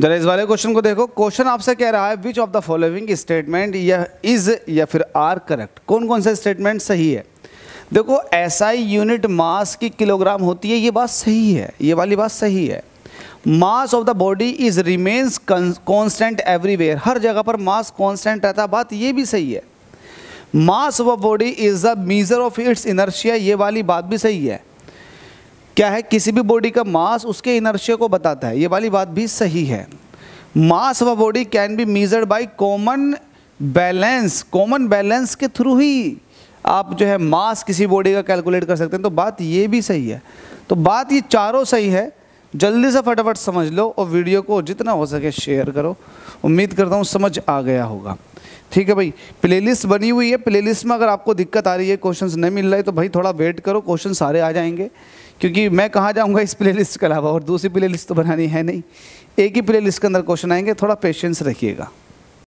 जरा इस वाले क्वेश्चन को देखो क्वेश्चन आपसे कह रहा है which of the following statement या इज या फिर आर करेक्ट कौन कौन सा स्टेटमेंट सही है देखो एसआई यूनिट मास की किलोग्राम होती है ये बात सही है ये वाली बात सही है mass of the body is remains constant everywhere हर जगह पर मास कॉन्स्टेंट रहता बात ये भी सही है mass of a body is the measure of its inertia ये वाली बात भी सही है क्या है किसी भी बॉडी का मास उसके इनर्शिया को बताता है ये वाली बात भी सही है mass of body can be measured by common balance common balance के थ्रू ही आप जो है मास किसी बॉडी का कैलकुलेट कर सकते हैं तो बात ये भी सही है तो बात ये चारों सही है जल्दी से फटाफट समझ लो और वीडियो को जितना हो सके शेयर करो उम्मीद करता हूँ समझ आ गया होगा ठीक है भाई प्लेलिस्ट बनी हुई है प्लेलिस्ट में अगर आपको दिक्कत आ रही है क्वेश्चंस नहीं मिल रहे तो भाई थोड़ा वेट करो क्वेश्चन सारे आ जाएंगे क्योंकि मैं कहाँ जाऊँगा इस प्ले लिस्ट के अलावा और दूसरी प्ले लिस्ट तो बनानी है नहीं एक ही प्ले लिस्ट के अंदर क्वेश्चन आएंगे थोड़ा पेशेंस रखिएगा